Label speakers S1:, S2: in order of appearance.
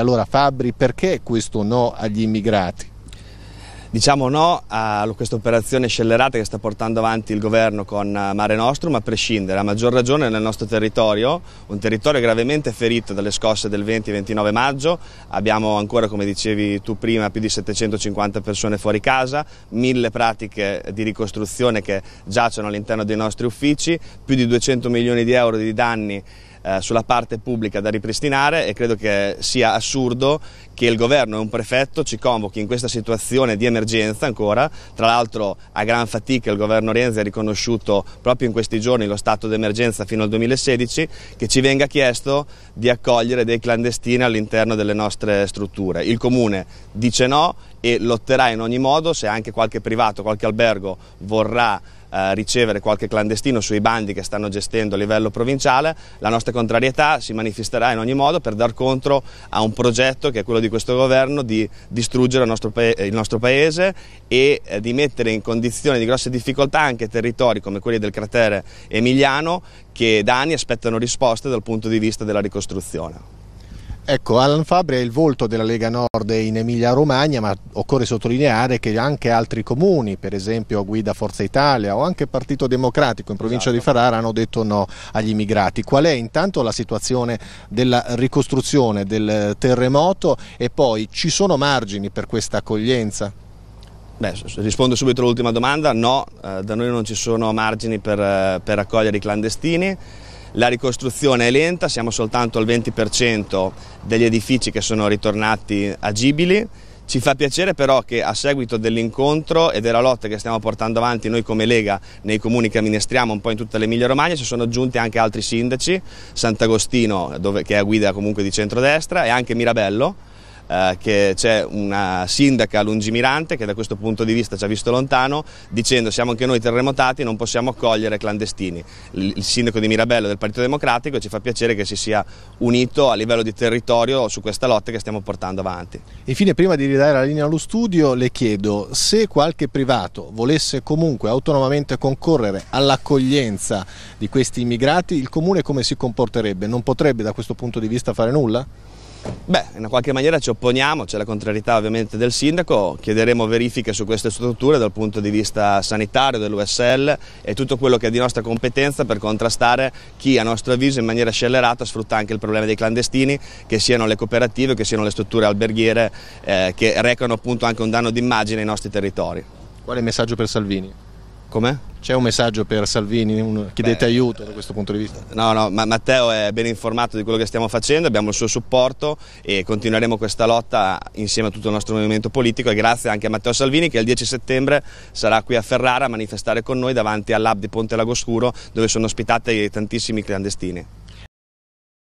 S1: Allora Fabri, perché questo no agli immigrati? Diciamo no a questa operazione scellerata che sta portando avanti il governo con eh, Mare Nostrum, a prescindere, a maggior ragione nel nostro territorio, un territorio gravemente ferito dalle scosse del 20 29 maggio, abbiamo ancora, come dicevi tu prima, più di 750 persone fuori casa, mille pratiche di ricostruzione che giacciono all'interno dei nostri uffici, più di 200 milioni di euro di danni eh, sulla parte pubblica da ripristinare e credo che sia assurdo che il governo e un prefetto ci convochi in questa situazione di emergenza ancora, tra l'altro a gran fatica il governo Renzi ha riconosciuto proprio in questi giorni lo stato d'emergenza fino al 2016, che ci venga chiesto di accogliere dei clandestini all'interno delle nostre strutture. Il comune dice no e lotterà in ogni modo se anche qualche privato, qualche albergo vorrà eh, ricevere qualche clandestino sui bandi che stanno gestendo a livello provinciale, la nostra contrarietà si manifesterà in ogni modo per dar contro a un progetto che è quello di questo governo di distruggere il nostro, pa eh, il nostro paese e eh, di mettere in condizioni di grosse difficoltà anche territori come quelli del cratere emiliano che da anni aspettano risposte dal punto di vista della ricostruzione.
S2: Ecco, Alan Fabri è il volto della Lega Nord in Emilia-Romagna, ma occorre sottolineare che anche altri comuni, per esempio Guida Forza Italia o anche Partito Democratico in provincia esatto. di Ferrara, hanno detto no agli immigrati. Qual è intanto la situazione della ricostruzione del terremoto e poi ci sono margini per questa accoglienza? Beh, rispondo
S1: subito all'ultima domanda, no, eh, da noi non ci sono margini per, eh, per accogliere i clandestini. La ricostruzione è lenta, siamo soltanto al 20% degli edifici che sono ritornati agibili. Ci fa piacere però che a seguito dell'incontro e della lotta che stiamo portando avanti noi come Lega nei comuni che amministriamo un po' in tutta l'Emilia Romagna ci sono aggiunti anche altri sindaci, Sant'Agostino che è a guida comunque di centrodestra e anche Mirabello eh, che c'è una sindaca lungimirante che da questo punto di vista ci ha visto lontano dicendo siamo anche noi terremotati, non possiamo accogliere clandestini. Il sindaco di Mirabello del Partito Democratico ci fa piacere che si sia unito a livello di territorio su questa lotta che
S2: stiamo portando avanti. Infine prima di ridare la linea allo studio le chiedo se qualche privato volesse comunque autonomamente concorrere all'accoglienza di questi immigrati, il comune come si comporterebbe? Non potrebbe da questo punto di vista fare nulla? Beh, in
S1: qualche maniera ci opponiamo, c'è la contrarietà ovviamente del sindaco, chiederemo verifiche su queste strutture dal punto di vista sanitario dell'USL e tutto quello che è di nostra competenza per contrastare chi a nostro avviso in maniera scellerata sfrutta anche il problema dei clandestini, che siano le cooperative, che siano le strutture alberghiere eh, che recano appunto anche un danno d'immagine ai nostri territori.
S2: Quale messaggio per Salvini? Come? C'è un messaggio per Salvini? Un... Chiedete Beh, aiuto da questo punto
S1: di vista? No, no, ma Matteo è ben informato di quello che stiamo facendo, abbiamo il suo supporto e continueremo questa lotta insieme a tutto il nostro movimento politico e grazie anche a Matteo Salvini che il 10 settembre sarà qui a Ferrara a manifestare con noi davanti all'Hub di Ponte Lagoscuro dove sono ospitate tantissimi clandestini.